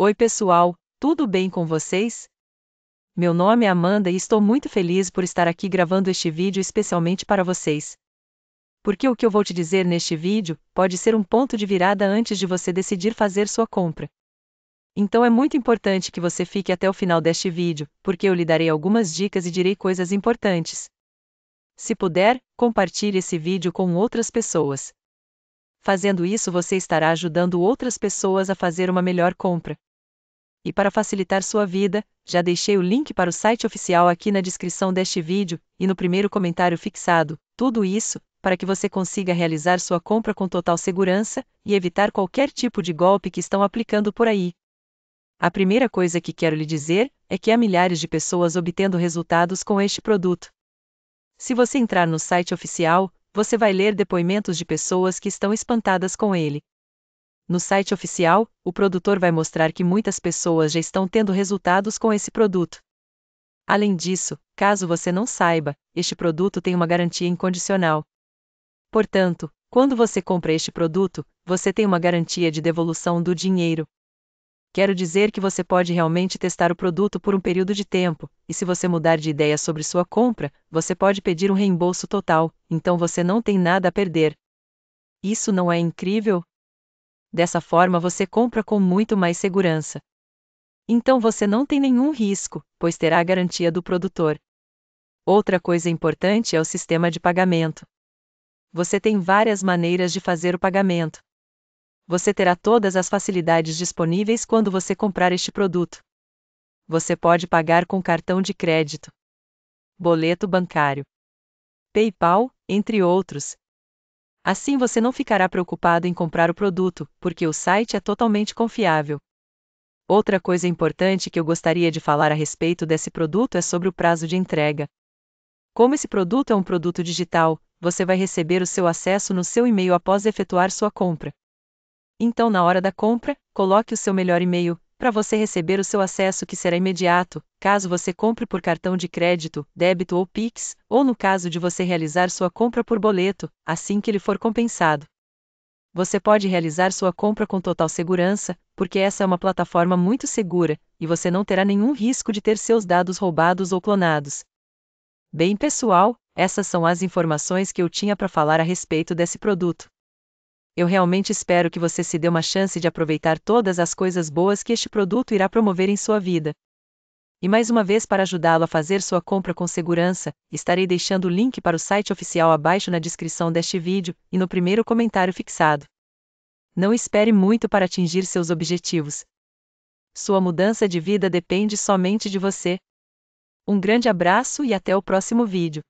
Oi, pessoal, tudo bem com vocês? Meu nome é Amanda e estou muito feliz por estar aqui gravando este vídeo especialmente para vocês. Porque o que eu vou te dizer neste vídeo pode ser um ponto de virada antes de você decidir fazer sua compra. Então é muito importante que você fique até o final deste vídeo, porque eu lhe darei algumas dicas e direi coisas importantes. Se puder, compartilhe esse vídeo com outras pessoas. Fazendo isso, você estará ajudando outras pessoas a fazer uma melhor compra. E para facilitar sua vida, já deixei o link para o site oficial aqui na descrição deste vídeo e no primeiro comentário fixado. Tudo isso para que você consiga realizar sua compra com total segurança e evitar qualquer tipo de golpe que estão aplicando por aí. A primeira coisa que quero lhe dizer é que há milhares de pessoas obtendo resultados com este produto. Se você entrar no site oficial, você vai ler depoimentos de pessoas que estão espantadas com ele. No site oficial, o produtor vai mostrar que muitas pessoas já estão tendo resultados com esse produto. Além disso, caso você não saiba, este produto tem uma garantia incondicional. Portanto, quando você compra este produto, você tem uma garantia de devolução do dinheiro. Quero dizer que você pode realmente testar o produto por um período de tempo, e se você mudar de ideia sobre sua compra, você pode pedir um reembolso total, então você não tem nada a perder. Isso não é incrível? Dessa forma você compra com muito mais segurança. Então você não tem nenhum risco, pois terá a garantia do produtor. Outra coisa importante é o sistema de pagamento. Você tem várias maneiras de fazer o pagamento. Você terá todas as facilidades disponíveis quando você comprar este produto. Você pode pagar com cartão de crédito, boleto bancário, PayPal, entre outros, Assim você não ficará preocupado em comprar o produto, porque o site é totalmente confiável. Outra coisa importante que eu gostaria de falar a respeito desse produto é sobre o prazo de entrega. Como esse produto é um produto digital, você vai receber o seu acesso no seu e-mail após efetuar sua compra. Então, na hora da compra, coloque o seu melhor e-mail, para você receber o seu acesso que será imediato, caso você compre por cartão de crédito, débito ou Pix, ou no caso de você realizar sua compra por boleto, assim que ele for compensado. Você pode realizar sua compra com total segurança, porque essa é uma plataforma muito segura, e você não terá nenhum risco de ter seus dados roubados ou clonados. Bem, pessoal, essas são as informações que eu tinha para falar a respeito desse produto eu realmente espero que você se dê uma chance de aproveitar todas as coisas boas que este produto irá promover em sua vida. E mais uma vez, para ajudá-lo a fazer sua compra com segurança, estarei deixando o link para o site oficial abaixo na descrição deste vídeo e no primeiro comentário fixado. Não espere muito para atingir seus objetivos. Sua mudança de vida depende somente de você. Um grande abraço e até o próximo vídeo.